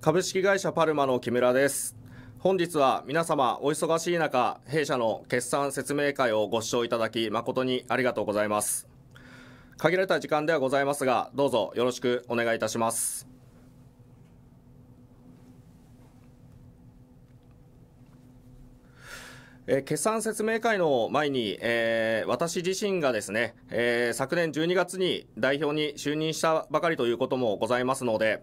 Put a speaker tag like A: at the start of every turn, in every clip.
A: 株式会社パルマの木村です本日は皆様お忙しい中弊社の決算説明会をご視聴いただき誠にありがとうございます限られた時間ではございますがどうぞよろしくお願いいたしますえ決算説明会の前に、えー、私自身がですね、えー、昨年12月に代表に就任したばかりということもございますので、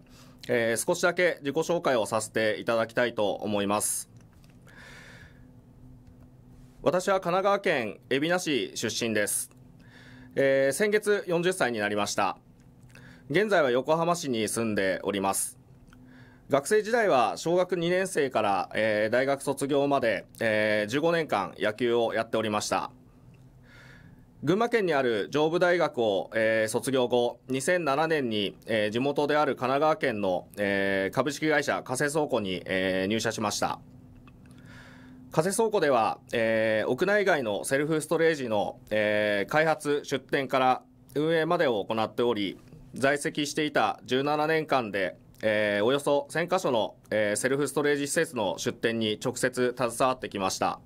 A: えー、少しだけ自己紹介をさせていただきたいと思います。私は神奈川県海老名市出身です。えー、先月40歳になりました。現在は横浜市に住んでおります。学生時代は小学2年生から、えー、大学卒業まで、えー、15年間野球をやっておりました。群馬県にある上武大学を、えー、卒業後、2007年に、えー、地元である神奈川県の、えー、株式会社加瀬倉庫に、えー、入社しました。加瀬倉庫では、えー、屋内外のセルフストレージの、えー、開発、出店から運営までを行っており、在籍していた17年間で、えー、およそ1000カ所の、えー、セルフストレージ施設の出店に直接携わってきました。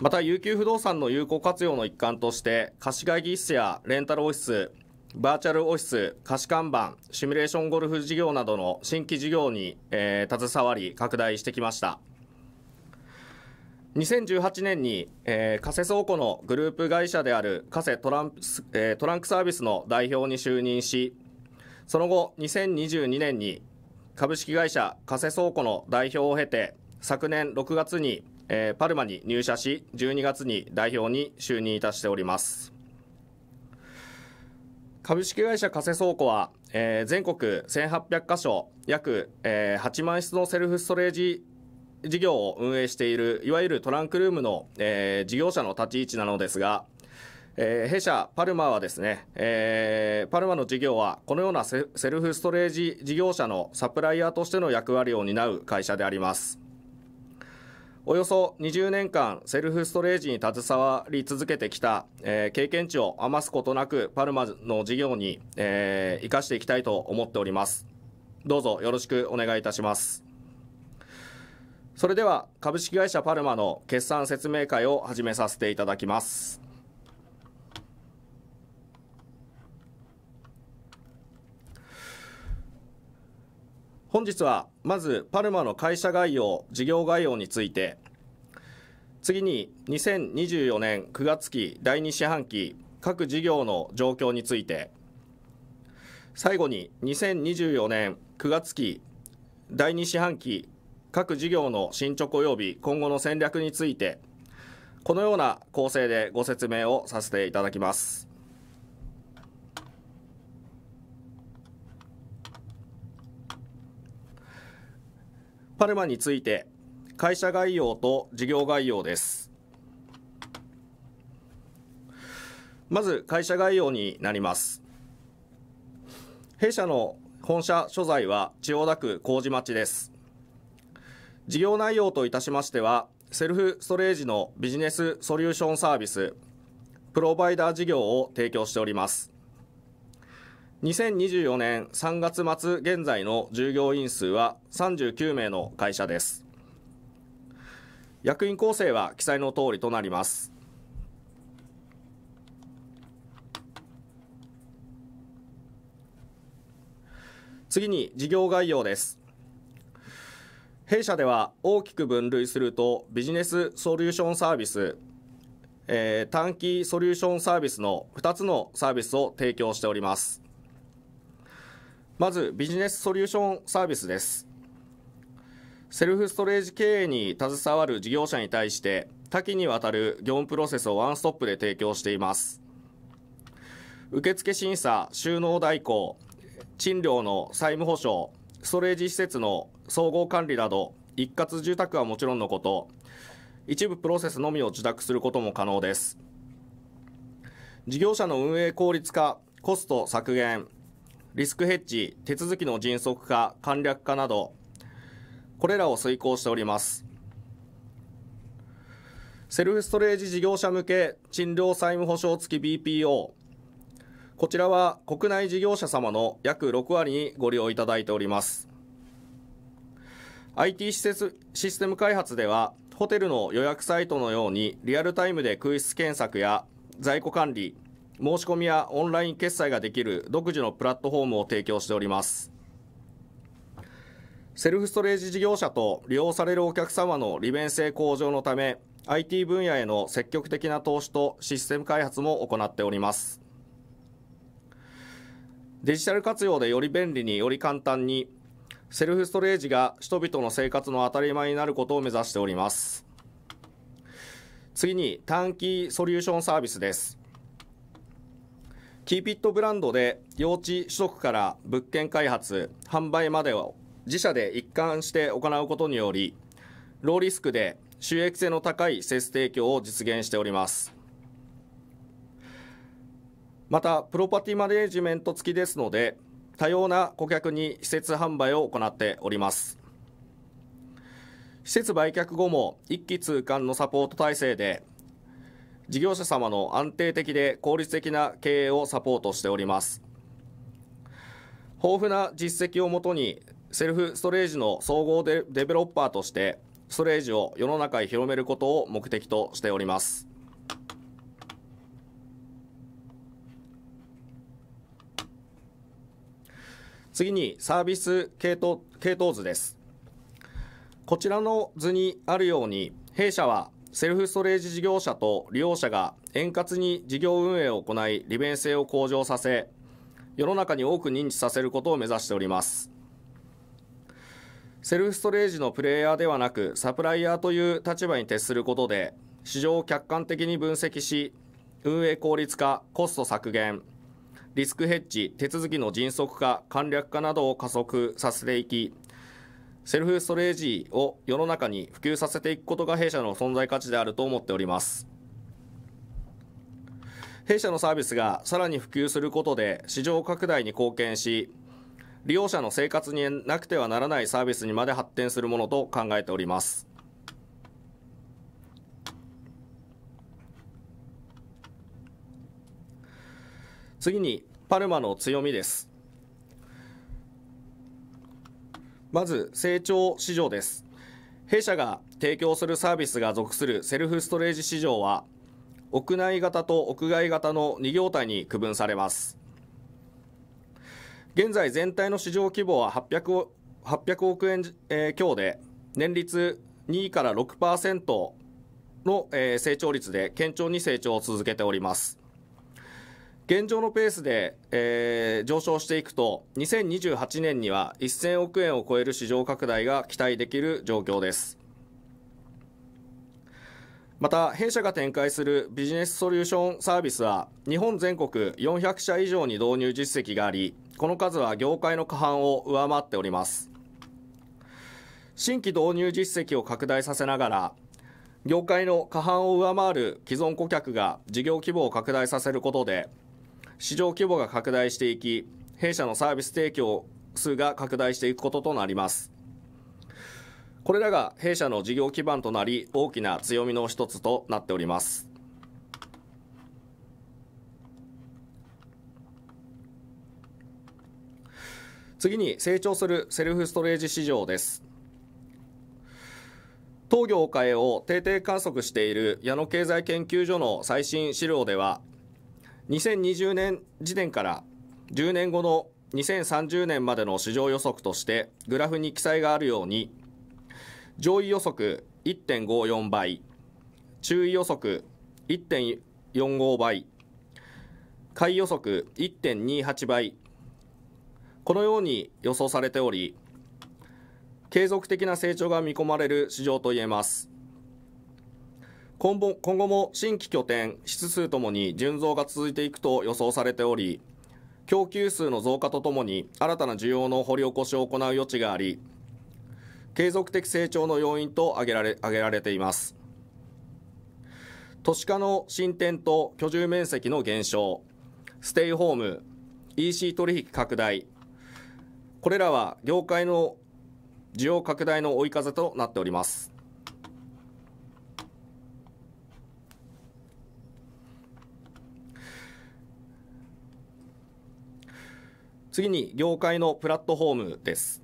A: また、有給不動産の有効活用の一環として、貸し会議室やレンタルオフィス、バーチャルオフィス、貸し看板、シミュレーションゴルフ事業などの新規事業に、えー、携わり、拡大してきました。2018年に、えー、加瀬倉庫のグループ会社である加瀬トラン、えー、トランクサービスの代表に就任し、その後、2022年に株式会社加瀬倉庫の代表を経て、昨年6月にえー、パルマに入社し、12月に代表に就任いたしております。株式会社加瀬倉庫は、えー、全国1800か所、約、えー、8万室のセルフストレージ事業を運営している、いわゆるトランクルームの、えー、事業者の立ち位置なのですが、えー、弊社パルマはですね、えー、パルマの事業はこのようなセルフストレージ事業者のサプライヤーとしての役割を担う会社であります。およそ20年間セルフストレージに携わり続けてきた、えー、経験値を余すことなくパルマの事業に、えー、生かしていきたいと思っておりますどうぞよろしくお願いいたしますそれでは株式会社パルマの決算説明会を始めさせていただきます本日はまずパルマの会社概要事業概要について次に2024年9月期第2四半期各事業の状況について最後に2024年9月期第2四半期各事業の進捗及び今後の戦略についてこのような構成でご説明をさせていただきます。パルマについて会社概要と事業概要ですまず会社概要になります弊社の本社所在は千代田区麹町です事業内容といたしましてはセルフストレージのビジネスソリューションサービスプロバイダー事業を提供しております2024年3月末現在の従業員数は39名の会社です。役員構成は記載の通りとなります。次に事業概要です。弊社では大きく分類するとビジネスソリューションサービス、えー、短期ソリューションサービスの2つのサービスを提供しております。まずビジネスソリューションサービスです。セルフストレージ経営に携わる事業者に対して多岐にわたる業務プロセスをワンストップで提供しています。受付審査、収納代行、賃料の債務保証、ストレージ施設の総合管理など一括住宅はもちろんのこと一部プロセスのみを受託することも可能です事業者の運営効率化コスト削減リスクヘッジ、手続きの迅速化、簡略化など、これらを遂行しております。セルフストレージ事業者向け賃料債務保証付き BPO。こちらは国内事業者様の約6割にご利用いただいております。IT 施設システム開発では、ホテルの予約サイトのようにリアルタイムで空室検索や在庫管理、申し込みやオンライン決済ができる独自のプラットフォームを提供しております。セルフストレージ事業者と利用されるお客様の利便性向上のため、IT 分野への積極的な投資とシステム開発も行っております。デジタル活用でより便利により簡単に、セルフストレージが人々の生活の当たり前になることを目指しております。次に短期ソリューションサービスです。キーピットブランドで用地取得から物件開発販売までを自社で一貫して行うことによりローリスクで収益性の高い施設提供を実現しておりますまたプロパティマネジメント付きですので多様な顧客に施設販売を行っております施設売却後も一気通貫のサポート体制で事業者様の安定的で効率的な経営をサポートしております。豊富な実績をもとに、セルフストレージの総合デベロッパーとして、ストレージを世の中へ広めることを目的としております。次にサービス系統系統図です。こちらの図にあるように、弊社はセルフストレージ事業者と利用者が円滑に事業運営を行い利便性を向上させ世の中に多く認知させることを目指しておりますセルフストレージのプレイヤーではなくサプライヤーという立場に徹することで市場を客観的に分析し運営効率化コスト削減リスクヘッジ手続きの迅速化簡略化などを加速させていきセルフストレージを世の中に普及させていくことが弊社の存在価値であると思っております。弊社のサービスがさらに普及することで市場拡大に貢献し、利用者の生活になくてはならないサービスにまで発展するものと考えております。次に、パルマの強みです。まず成長市場です弊社が提供するサービスが属するセルフストレージ市場は屋内型と屋外型の2業態に区分されます現在全体の市場規模は 800, 800億円、えー、強で年率2から6%の、えー、成長率で堅調に成長を続けております現状のペースで、えー、上昇していくと2028年には1000億円を超える市場拡大が期待できる状況ですまた弊社が展開するビジネスソリューションサービスは日本全国400社以上に導入実績がありこの数は業界の過半を上回っております新規導入実績を拡大させながら業界の過半を上回る既存顧客が事業規模を拡大させることで市場規模が拡大していき、弊社のサービス提供数が拡大していくこととなります。これらが弊社の事業基盤となり、大きな強みの一つとなっております。次に成長するセルフストレージ市場です。東業界を定点観測している矢野経済研究所の最新資料では、2020年時点から10年後の2030年までの市場予測としてグラフに記載があるように上位予測1.54倍中位予測1.45倍下位予測1.28倍このように予想されており継続的な成長が見込まれる市場といえます今後今後も新規拠点、質数ともに順増が続いていくと予想されており、供給数の増加とともに新たな需要の掘り起こしを行う余地があり、継続的成長の要因と挙げられ挙げられています。都市化の進展と居住面積の減少、ステイホーム、EC 取引拡大、これらは業界の需要拡大の追い風となっております。次に業界のプラットフォームです。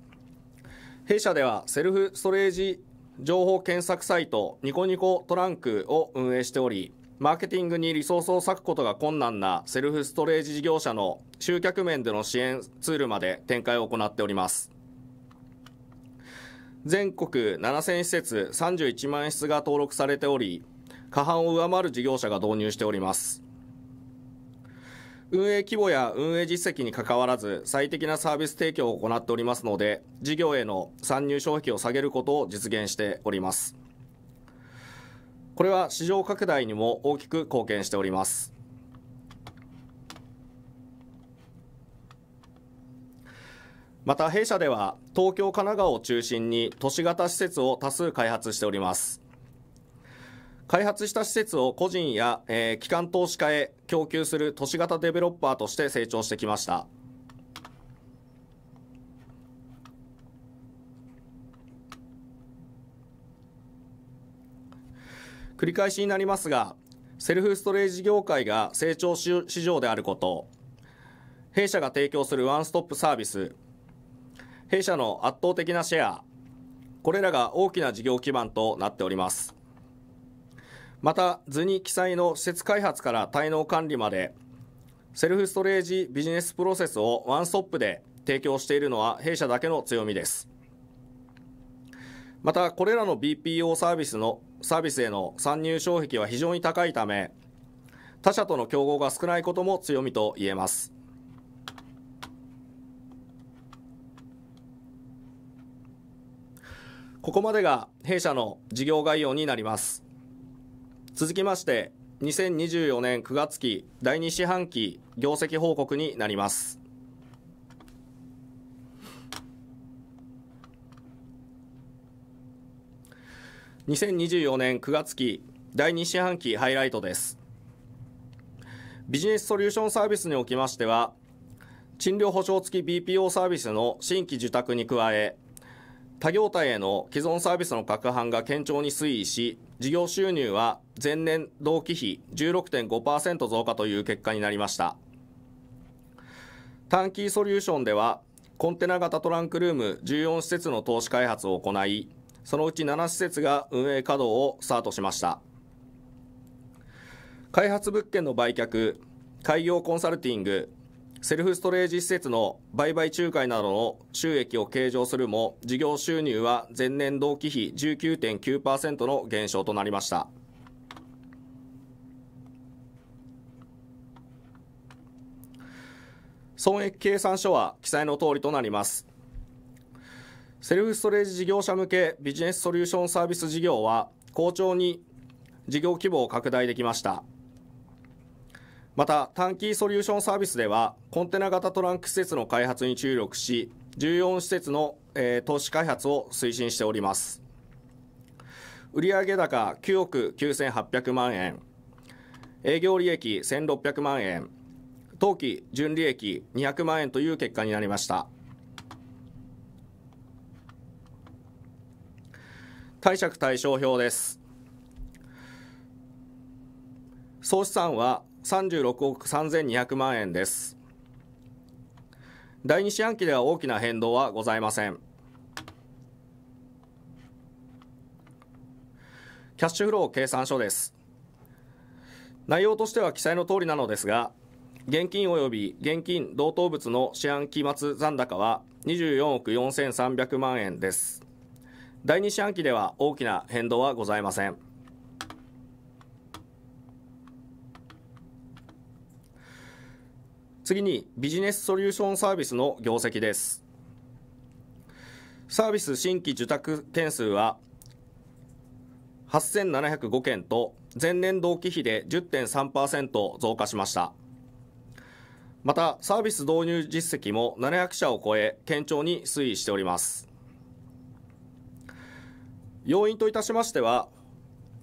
A: 弊社ではセルフストレージ情報検索サイトニコニコトランクを運営しており、マーケティングにリソースを割くことが困難なセルフストレージ事業者の集客面での支援ツールまで展開を行っております。全国7000施設31万室が登録されており、過半を上回る事業者が導入しております。運営規模や運営実績にかかわらず最適なサービス提供を行っておりますので事業への参入障壁を下げることを実現しておりますこれは市場拡大にも大きく貢献しておりますまた弊社では東京神奈川を中心に都市型施設を多数開発しております開発した施設を個人や、えー、機関投資家へ供給する都市型デベロッパーとして成長してきました。繰り返しになりますが、セルフストレージ業界が成長し市場であること、弊社が提供するワンストップサービス、弊社の圧倒的なシェア、これらが大きな事業基盤となっております。また図に記載の施設開発から滞納管理までセルフストレージビジネスプロセスをワンストップで提供しているのは弊社だけの強みですまたこれらの BPO サービスのサービスへの参入障壁は非常に高いため他社との競合が少ないことも強みと言えますここまでが弊社の事業概要になります続きまして2024年9月期第2四半期業績報告になります2024年9月期第2四半期ハイライトですビジネスソリューションサービスにおきましては賃料保証付き BPO サービスの新規受託に加え他業態への既存サービスの拡販が堅調に推移し、事業収入は前年同期比16.5%増加という結果になりました。短期ソリューションでは、コンテナ型トランクルーム14施設の投資開発を行い、そのうち7施設が運営稼働をスタートしました。開発物件の売却、海洋コンサルティング、セルフストレージ施設の売買仲介などの収益を計上するも、事業収入は前年同期比19.9%の減少となりました。損益計算書は記載の通りとなります。セルフストレージ事業者向けビジネスソリューションサービス事業は、好調に事業規模を拡大できました。また短期ソリューションサービスではコンテナ型トランク施設の開発に注力し14施設の、えー、投資開発を推進しております売上高9億9800万円営業利益1600万円当期純利益200万円という結果になりました貸借対照表です総資産は36億3200万円です。第二四半期では大きな変動はございません。キャッシュフロー計算書です。内容としては記載の通りなのですが、現金及び現金同等物の四半期末残高は24億4300万円です。第二四半期では大きな変動はございません。次にビジネスソリューションサービスの業績です。サービス新規受託件数は8705件と前年同期比で10.3%増加しました。またサービス導入実績も700社を超え堅調に推移しております。要因といたしましては、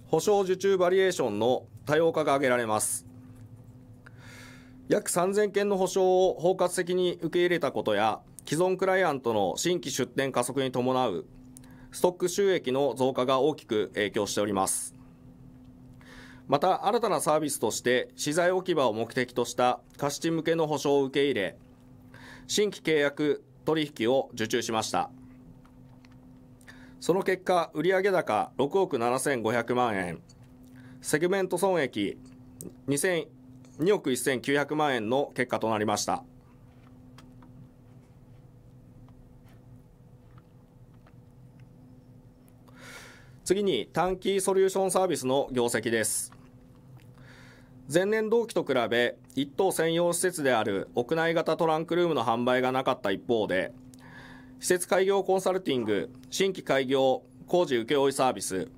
A: 保証受注バリエーションの多様化が挙げられます。約3000件の保証を包括的に受け入れたことや、既存クライアントの新規出店加速に伴うストック収益の増加が大きく影響しております。また、新たなサービスとして資材置き場を目的とした貸し地向けの保証を受け入れ、新規契約取引を受注しました。その結果、売上高6億7500万円、セグメント損益2億1900万円の結果となりました。次に短期ソリューションサービスの業績です。前年同期と比べ、1棟専用施設である屋内型トランクルームの販売がなかった一方で、施設開業コンサルティング、新規開業、工事請負サービス、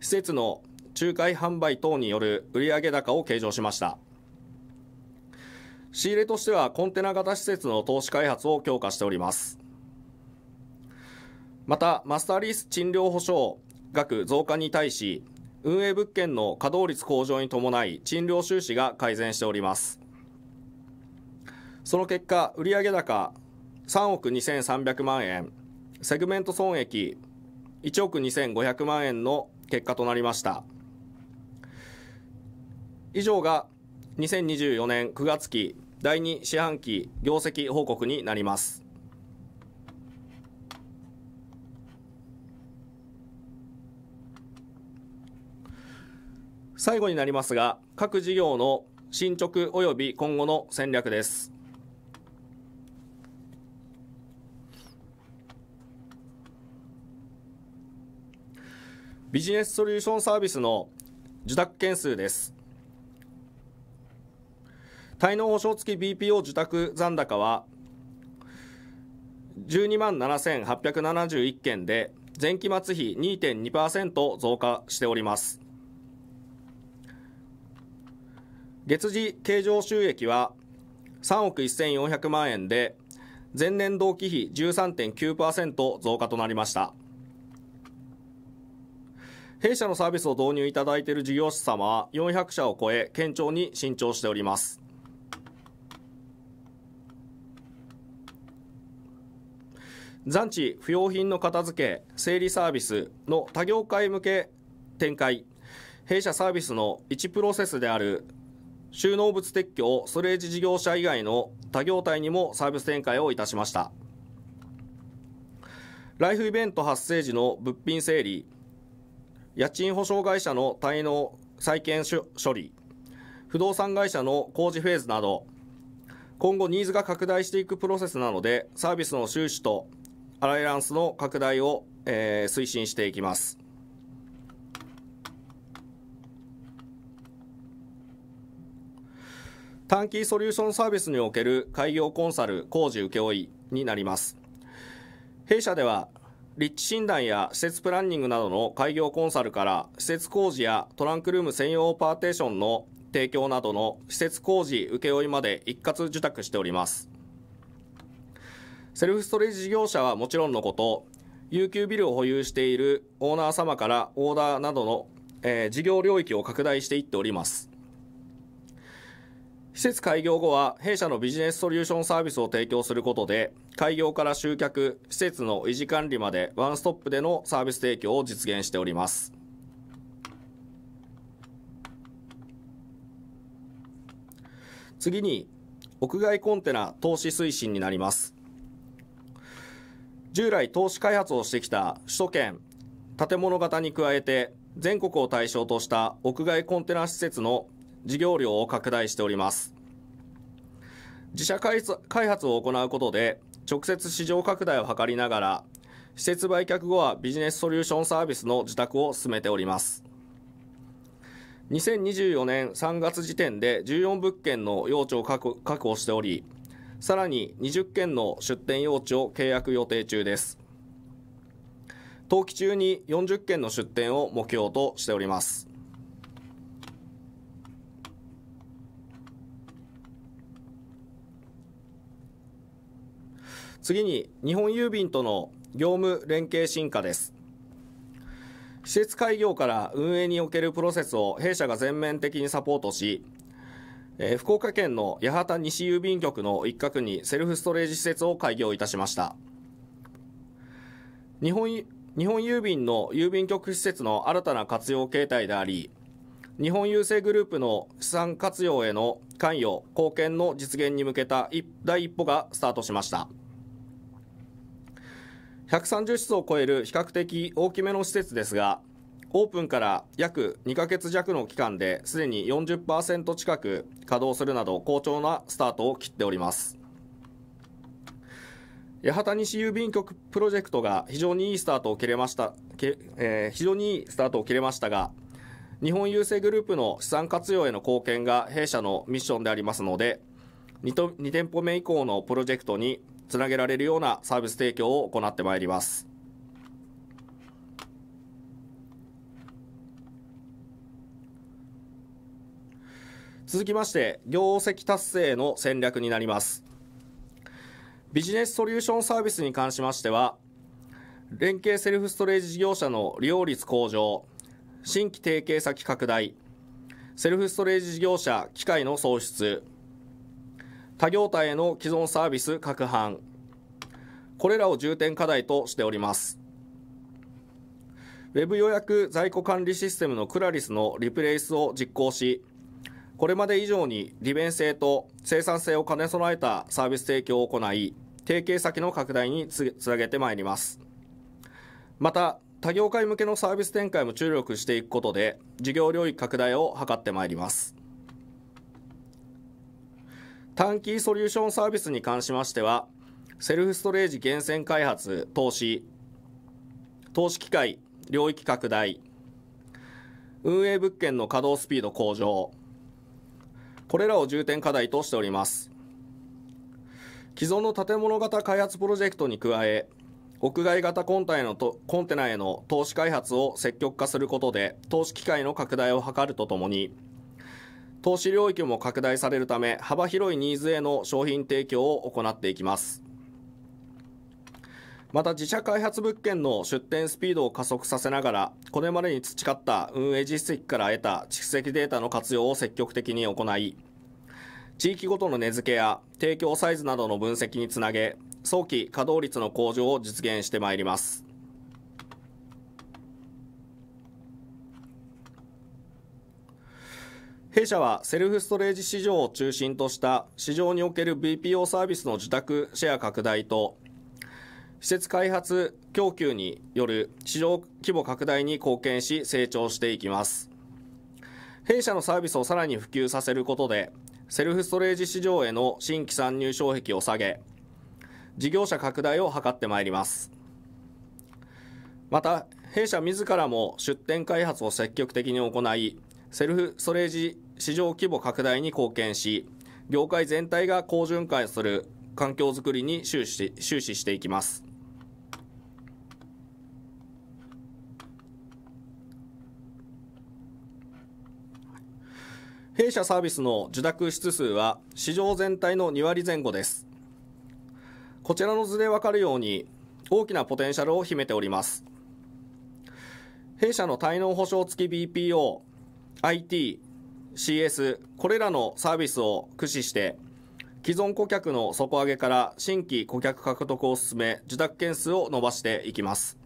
A: 施設の仲介販売等による売上高を計上しました。仕入れとしてはコンテナ型施設の投資開発を強化しております。また、マスターリース賃料保証額増加に対し、運営物件の稼働率向上に伴い、賃料収支が改善しております。その結果、売上高3億2300万円、セグメント損益1億2500万円の結果となりました。以上が2024年9月期第2四半期業績報告になります。最後になりますが、各事業の進捗及び今後の戦略です。ビジネスソリューションサービスの受託件数です。滞納保証付き BPO 受託残高は12万7871件で前期末比2.2%増加しております月次経常収益は3億1400万円で前年同期比13.9%増加となりました弊社のサービスを導入いただいている事業者様は400社を超え堅調に伸長しております残地不要品の片付け整理サービスの多業界向け展開弊社サービスの一プロセスである収納物撤去ストレージ事業者以外の他業態にもサービス展開をいたしましたライフイベント発生時の物品整理家賃保証会社の滞納債権処理不動産会社の工事フェーズなど今後ニーズが拡大していくプロセスなのでサービスの収支とアライアンスの拡大を、えー、推進していきます。短期ソリューションサービスにおける開業コンサル工事請負になります。弊社では立地診断や施設プランニングなどの開業コンサルから施設工事やトランクルーム専用パーテーションの提供などの施設工事請負まで一括受託しております。セルフストレージ事業者はもちろんのこと、有給ビルを保有しているオーナー様からオーダーなどの、えー、事業領域を拡大していっております。施設開業後は弊社のビジネスソリューションサービスを提供することで、開業から集客、施設の維持管理までワンストップでのサービス提供を実現しております。次に、屋外コンテナ投資推進になります。従来投資開発をしてきた首都圏、建物型に加えて全国を対象とした屋外コンテナ施設の事業量を拡大しております。自社開発を行うことで直接市場拡大を図りながら施設売却後はビジネスソリューションサービスの自宅を進めております。2024年3月時点で14物件の用地を確保しており、さらに20件の出店用地を契約予定中です登記中に40件の出店を目標としております次に日本郵便との業務連携進化です施設開業から運営におけるプロセスを弊社が全面的にサポートしえー、福岡県の八幡西郵便局の一角にセルフストレージ施設を開業いたしました日本日本郵便の郵便局施設の新たな活用形態であり日本郵政グループの資産活用への関与貢献の実現に向けた第一歩がスタートしました130室を超える比較的大きめの施設ですがオープンから約2ヶ月弱の期間ですでに40%近く稼働するなど好調なスタートを切っております八幡西郵便局プロジェクトが非常にいいスタートを切れました、えー、非常にいいスタートを切れましたが日本郵政グループの資産活用への貢献が弊社のミッションでありますので 2, 2店舗目以降のプロジェクトにつなげられるようなサービス提供を行ってまいります続きまして業績達成の戦略になりますビジネスソリューションサービスに関しましては連携セルフストレージ事業者の利用率向上新規提携先拡大セルフストレージ事業者機械の創出他業態への既存サービス拡販これらを重点課題としておりますウェブ予約在庫管理システムのクラリスのリプレイスを実行し、これまで以上に利便性と生産性を兼ね備えたサービス提供を行い、提携先の拡大につなげてまいります。また、他業界向けのサービス展開も注力していくことで、事業領域拡大を図ってまいります。短期ソリューションサービスに関しましては、セルフストレージ厳選開発、投資、投資機会、領域拡大、運営物件の稼働スピード向上、これらを重点課題としております。既存の建物型開発プロジェクトに加え、屋外型コンテナへのコンテナへの投資開発を積極化することで、投資機会の拡大を図るとともに、投資領域も拡大されるため、幅広いニーズへの商品提供を行っていきます。また自社開発物件の出店スピードを加速させながら、これまでに培った運営実績から得た蓄積データの活用を積極的に行い、地域ごとの根付けや提供サイズなどの分析につなげ、早期稼働率の向上を実現してまいります。弊社はセルフストレージ市場を中心とした市場における BPO サービスの受託シェア拡大と施設開発供給による市場規模拡大に貢献し成長していきます弊社のサービスをさらに普及させることでセルフストレージ市場への新規参入障壁を下げ事業者拡大を図ってまいりますまた弊社自らも出店開発を積極的に行いセルフストレージ市場規模拡大に貢献し業界全体が好循環する環境づくりに終始終始していきます弊社サービスの受諾指数は市場全体の2割前後です。こちらの図でわかるように大きなポテンシャルを秘めております。弊社の滞納保証付き BPO、IT、CS、これらのサービスを駆使して、既存顧客の底上げから新規顧客獲得を進め、受託件数を伸ばしていきます。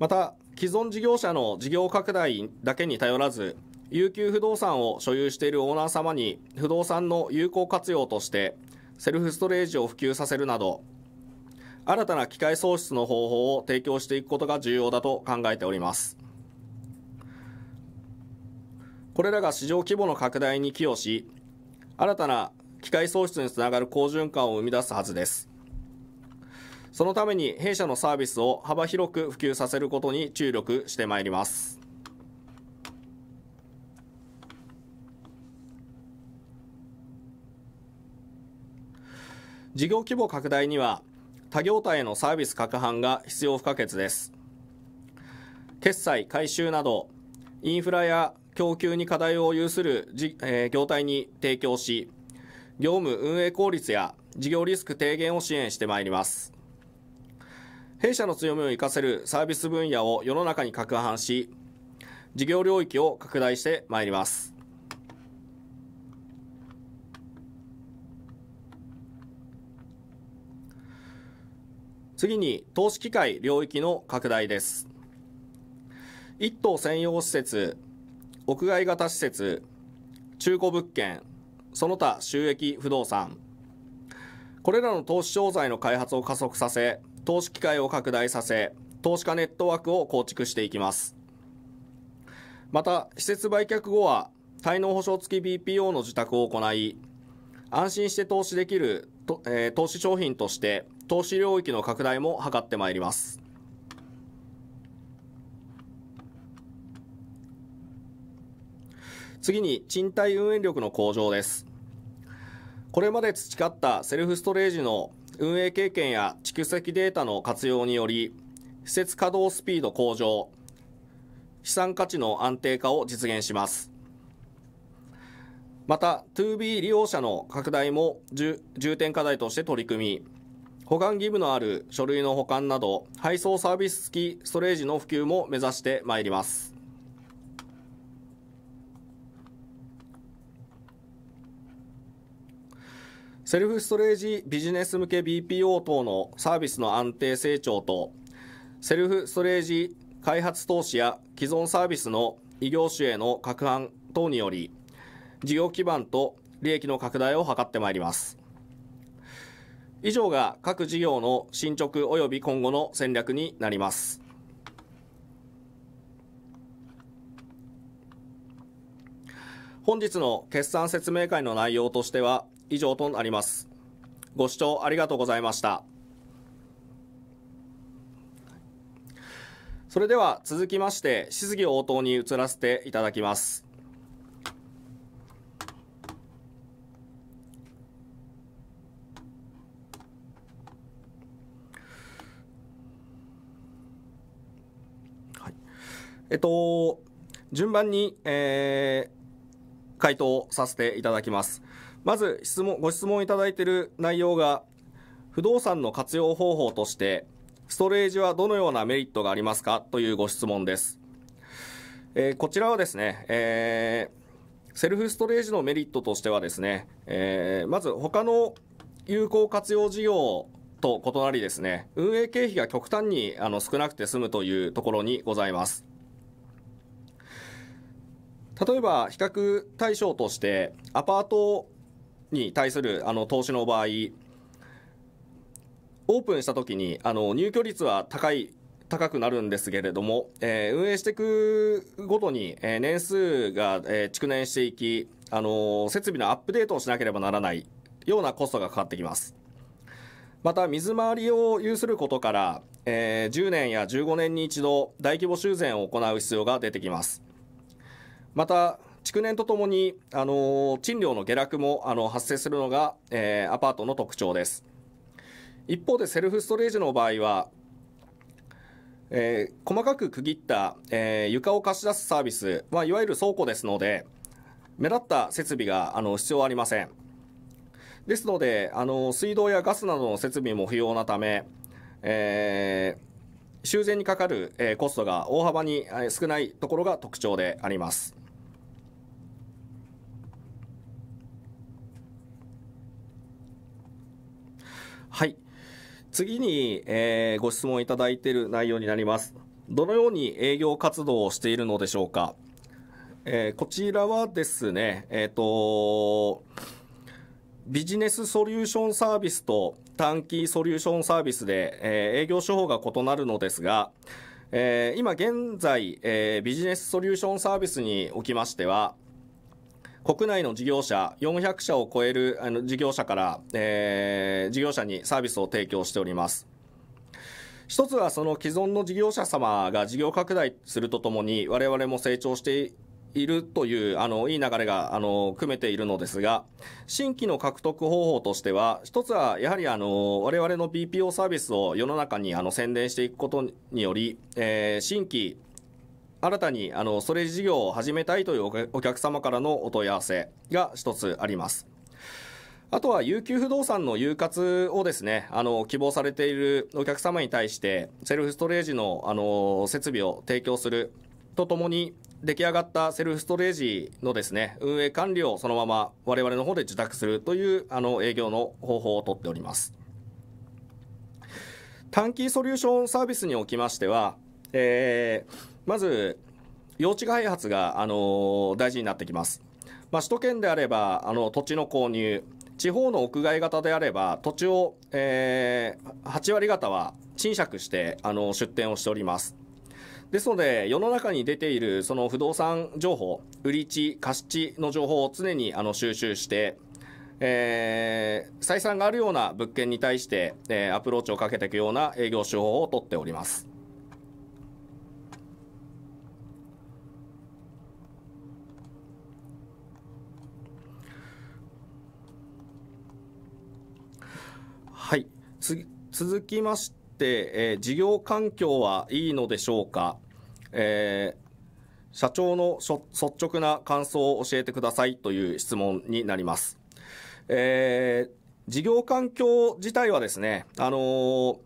A: また既存事業者の事業拡大だけに頼らず有給不動産を所有しているオーナー様に不動産の有効活用としてセルフストレージを普及させるなど新たな機械創出の方法を提供していくことが重要だと考えておりますこれらが市場規模の拡大に寄与し新たな機械創出につながる好循環を生み出すはずですそのために弊社のサービスを幅広く普及させることに注力してまいります。事業規模拡大には他業態へのサービス拡販が必要不可欠です。決済、回収などインフラや供給に課題を有する、えー、業態に提供し、業務運営効率や事業リスク低減を支援してまいります。弊社の強みを生かせるサービス分野を世の中に拡販し、事業領域を拡大してまいります。次に、投資機会領域の拡大です。一棟専用施設、屋外型施設、中古物件、その他収益不動産、これらの投資商材の開発を加速させ、投資機会を拡大させ、投資家ネットワークを構築していきます。また、施設売却後は、滞納保証付き BPO の受託を行い、安心して投資できる、えー、投資商品として、投資領域の拡大も図ってまいります。次に、賃貸運営力の向上です。これまで培ったセルフストレージの運営経験や蓄積データの活用により、施設稼働スピード向上、資産価値の安定化を実現します。また、2B 利用者の拡大も重点課題として取り組み、保管義務のある書類の保管など、配送サービス付きストレージの普及も目指してまいります。セルフストレージビジネス向け BPO 等のサービスの安定成長と、セルフストレージ開発投資や既存サービスの異業種への拡販等により、事業基盤と利益の拡大を図ってまいります。以上が各事業の進捗及び今後の戦略になります。本日の決算説明会の内容としては、以上となります。ご視聴ありがとうございました。それでは続きまして質疑応答に移らせていただきます。えっと、順番に、えー、回答させていただきます。まず質問ご質問いただいている内容が不動産の活用方法としてストレージはどのようなメリットがありますかというご質問です、えー、こちらはですね、えー、セルフストレージのメリットとしてはですね、えー、まず他の有効活用事業と異なりですね運営経費が極端にあの少なくて済むというところにございます例えば比較対象としてアパートに対するあの投資の場合オープンした時にあの入居率は高い高くなるんですけれども、えー、運営していくごとに、えー、年数が、えー、築年していき、あの設備のアップデートをしなければならないようなコストがかかってきますまた水回りを有することから、え10年や15年に一度大規模修繕を行う必要が出てきますまた築年とともに、あの賃料の下落も、あの発生するのが、えー、アパートの特徴です。一方でセルフストレージの場合は、えー、細かく区切った、えー、床を貸し出すサービス、まあ、いわゆる倉庫ですので、目立った設備があの必要ありません。ですのであの、水道やガスなどの設備も不要なため、えー、修繕にかかる、えー、コストが大幅に、え少ないところが特徴であります。はい。次に、えー、ご質問いただいている内容になります。どのように営業活動をしているのでしょうか。えー、こちらはですね、えっ、ー、と、ビジネスソリューションサービスと短期ソリューションサービスで、えー、営業手法が異なるのですが、えー、今現在、えー、ビジネスソリューションサービスにおきましては、国内の事業者400社を超えるあの事業者から、えー、事業者にサービスを提供しております。一つはその既存の事業者様が事業拡大するとともに我々も成長しているというあのいい流れがあの組めているのですが新規の獲得方法としては一つはやはりあの我々の BPO サービスを世の中にあの宣伝していくことにより、えー、新規新たにあのストレージ事業を始めたいというお客様からのお問い合わせが1つあります。あとは、有給不動産の有活をですね、あの、希望されているお客様に対して、セルフストレージの、あの、設備を提供するとともに、出来上がったセルフストレージのですね、運営管理をそのまま我々の方で受託するという、あの、営業の方法をとっております。短期ソリューションサービスにおきましては、えー、まず、用地開発が、あのー、大事になってきます。まあ、首都圏であれば、あの、土地の購入、地方の屋外型であれば、土地を、えー、8割方は賃借して、あの、出店をしております。ですので、世の中に出ている、その不動産情報、売り地、貸地の情報を常に、あの、収集して、えー、採算があるような物件に対して、えー、アプローチをかけていくような営業手法をとっております。続きまして、えー、事業環境はいいのでしょうか、えー、社長の率直な感想を教えてくださいという質問になります。えー、事業環境自体はですね、あのー、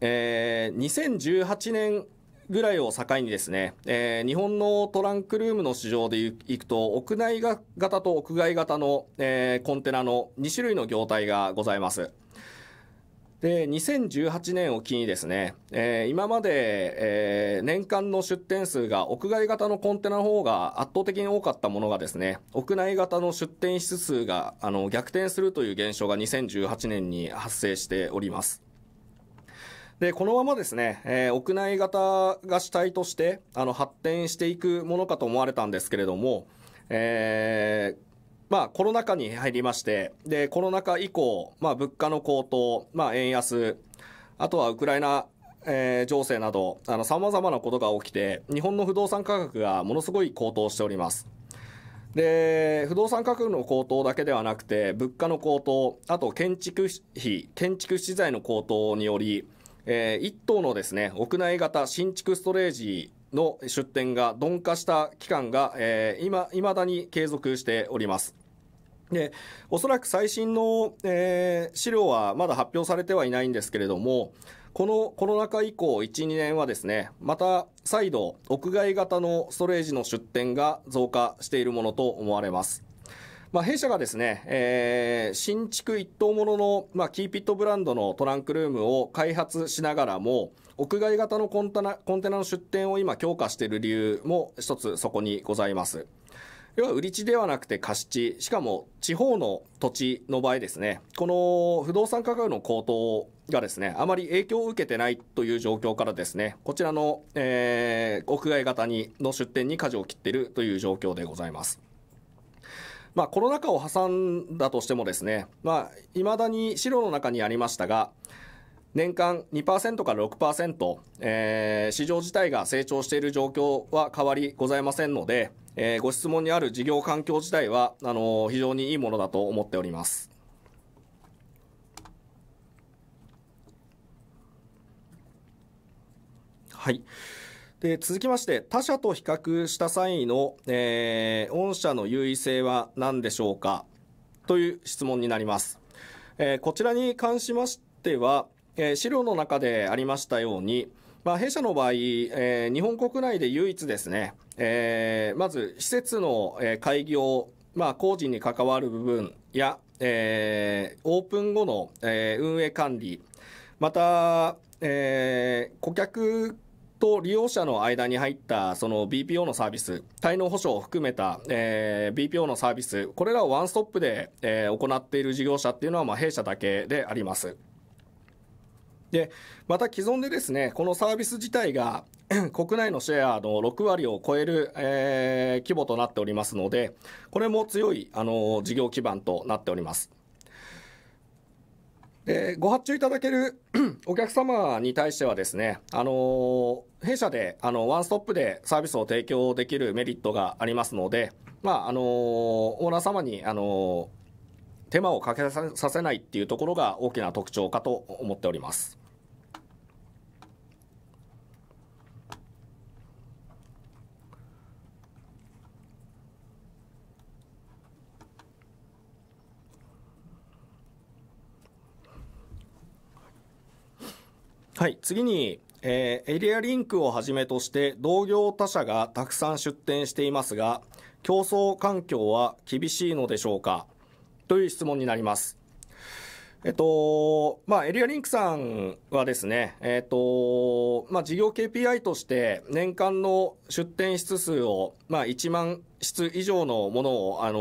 A: えー、2018年ぐらいを境にですね、えー、日本のトランクルームの市場でいくと、屋内型と屋外型の、えー、コンテナの2種類の業態がございます。で、2018年を機にですね、えー、今まで、えー、年間の出店数が屋外型のコンテナの方が圧倒的に多かったものがですね、屋内型の出店室数が、あの、逆転するという現象が2018年に発生しております。で、このままですね、えー、屋内型が主体として、あの、発展していくものかと思われたんですけれども、えー、まあ、コロナ禍に入りまして、で、コロナ禍以降、まあ、物価の高騰、まあ、円安、あとはウクライナ、えー、情勢など、あの、様々なことが起きて、日本の不動産価格がものすごい高騰しております。で、不動産価格の高騰だけではなくて、物価の高騰、あと建築費、建築資材の高騰により、えー、1棟のですね、屋内型新築ストレージの出店が鈍化した期間が、えー、今、未だに継続しております。でおそらく最新の、えー、資料はまだ発表されてはいないんですけれども、このコロナ禍以降1、2年はですね、また再度屋外型のストレージの出店が増加しているものと思われます。まあ、弊社がですね、えー、新築一棟ものの、まあ、キーピットブランドのトランクルームを開発しながらも、屋外型のコンテナコンテナの出店を今強化している理由も一つそこにございます。要は売り地ではなくて貸し地、しかも地方の土地の場合ですね、この不動産価格の高騰がですね、あまり影響を受けてないという状況からですね、こちらの、えー、屋外型にの出店に舵を切っているという状況でございます。まあ、コロナ禍を挟んだとしてもですね、まあ、未だに資料の中にありましたが、年間2%から6%、えー、市場自体が成長している状況は変わりございませんので、えー、ご質問にある事業環境自体は、あのー、非常にいいものだと思っております。はい。で続きまして、他社と比較した際の、えー、御社の優位性は何でしょうかという質問になります。えー、こちらに関しましては、えー、資料の中でありましたように、まあ、弊社の場合、えー、日本国内で唯一ですね、えー、まず施設の、え開業、まあ、工事に関わる部分や、えー、オープン後の、えー、運営管理、また、えー、顧客と利用者の間に入ったその BPO のサービス、滞納保証を含めた、えー、BPO のサービス、これらをワンストップで、えー、行っている事業者っていうのは、まあ、弊社だけであります。でまた既存でですねこのサービス自体が 国内のシェアの6割を超える、えー、規模となっておりますのでこれも強いあの事業基盤となっております。でご発注いただける お客様に対してはですね、あのー、弊社であのワンストップでサービスを提供できるメリットがありますので、まああのー、オーナー様に、あのー、手間をかけさせないっていうところが大きな特徴かと思っております。はい、次に、えー、エリアリンクをはじめとして同業他社がたくさん出店していますが、競争環境は厳しいのでしょうかという質問になります。えっと、まあ、エリアリンクさんはですね、えっと、まあ、事業 KPI として年間の出店室数を、まあ、1万室以上のものを、あの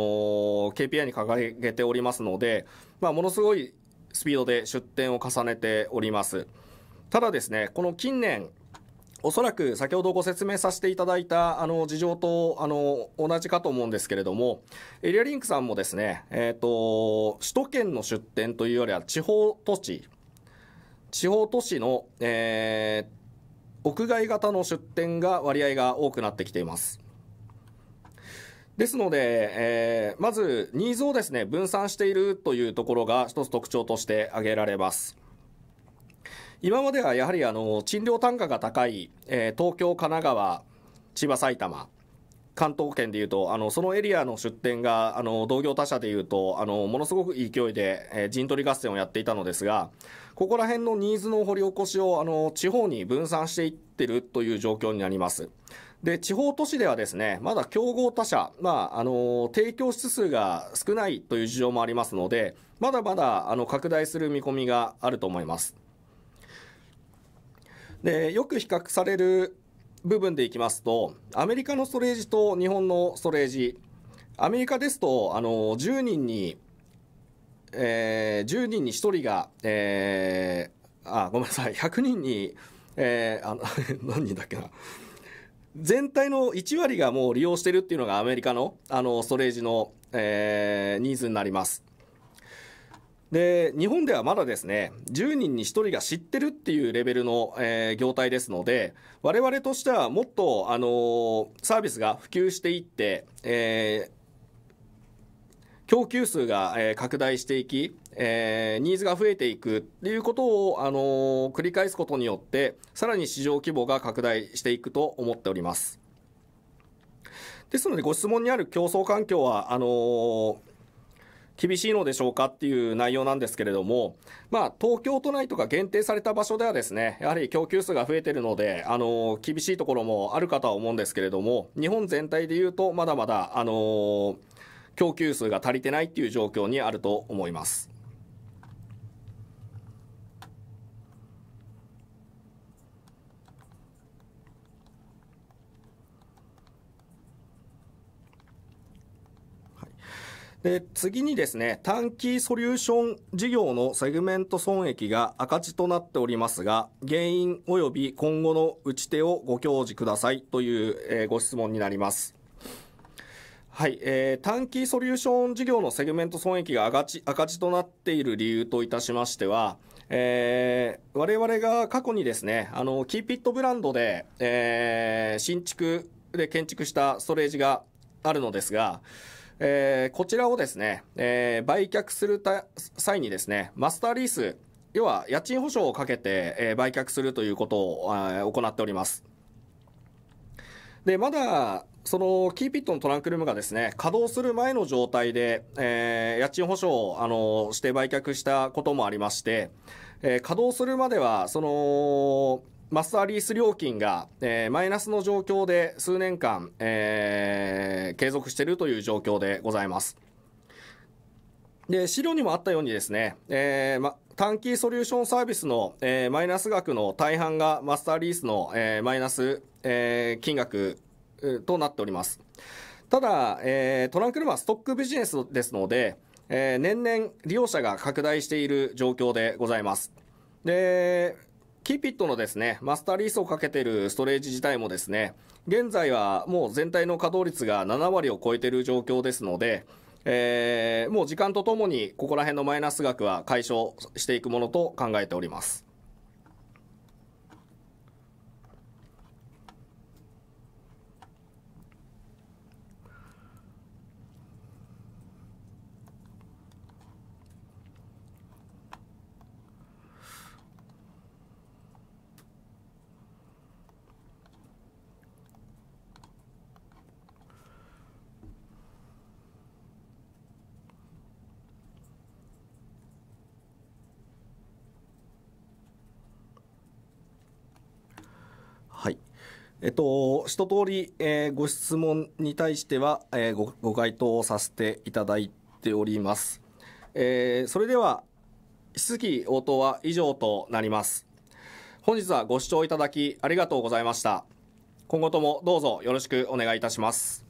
A: KPI に掲げておりますので、まあ、ものすごいスピードで出店を重ねております。ただですね、この近年、おそらく先ほどご説明させていただいたあの事情とあの同じかと思うんですけれども、エリアリンクさんもですね、えーと、首都圏の出店というよりは地方都市、地方都市の、えー、屋外型の出店が割合が多くなってきています。ですので、えー、まずニーズをですね、分散しているというところが一つ特徴として挙げられます。今まではやはりあの賃料単価が高い、えー、東京、神奈川、千葉、埼玉、関東圏でいうとあのそのエリアの出店があの同業他社でいうとあのものすごくいい勢いで、えー、陣取り合戦をやっていたのですがここら辺のニーズの掘り起こしをあの地方に分散していってるという状況になります。で地方都市ではですねまだ競合他社、まあ、あの提供室数が少ないという事情もありますのでまだまだあの拡大する見込みがあると思います。でよく比較される部分でいきますとアメリカのストレージと日本のストレージアメリカですとあの10人に、えー、10人に1人が、えー、あごめんなさい100人に、えー、あの 何人だっけな全体の1割がもう利用してるっていうのがアメリカのあのストレージの、えー、ニーズになります。で、日本ではまだですね、10人に1人が知ってるっていうレベルの、えー、業態ですので、我々としてはもっと、あのー、サービスが普及していって、えー供給数が、えー、拡大していき、えー、ニーズが増えていくっていうことを、あのー、繰り返すことによってさらに市場規模が拡大していくと思っておりますですのでご質問にある競争環境はあのー厳しいのでしょうかっていう内容なんですけれども、まあ、東京都内とか限定された場所ではですね、やはり供給数が増えてるので、あの、厳しいところもあるかとは思うんですけれども、日本全体で言うと、まだまだ、あの、供給数が足りてないっていう状況にあると思います。で次にですね短期ソリューション事業のセグメント損益が赤字となっておりますが原因及び今後の打ち手をご教示くださいという、えー、ご質問になります。はい、えー、短期ソリューション事業のセグメント損益が赤字赤字となっている理由といたしましては、えー、我々が過去にですね、あの、キーピットブランドで、えー、新築で建築したストレージがあるのですが、えー、こちらをですね、えー、売却する際にですね、マスターリース、要は家賃保証をかけて、えー、売却するということを、え行っております。で、まだ、そのキーピットのトランクルームがですね、稼働する前の状態で、えー、家賃保証を、あのして売却したこともありまして、えー、稼働するまでは、その、マスターリース料金が、えー、マイナスの状況で数年間、えー、継続しているという状況でございます。で、資料にもあったようにですね、えーま、短期ソリューションサービスの、えー、マイナス額の大半がマスターリースの、えー、マイナス、えー、金額となっております。ただ、えー、トランクルマはストックビジネスですので、えー、年々利用者が拡大している状況でございます。で、キーピットのですね、マスターリースをかけているストレージ自体もですね、現在はもう全体の稼働率が7割を超えている状況ですので、えー、もう時間とともにここら辺のマイナス額は解消していくものと考えております。えっと、一通り、えー、ご質問に対しては、えー、ごご回答をさせていただいております。えー、それでは、質疑応答は以上となります。本日はご視聴いただきありがとうございました。今後ともどうぞよろしくお願いいたします。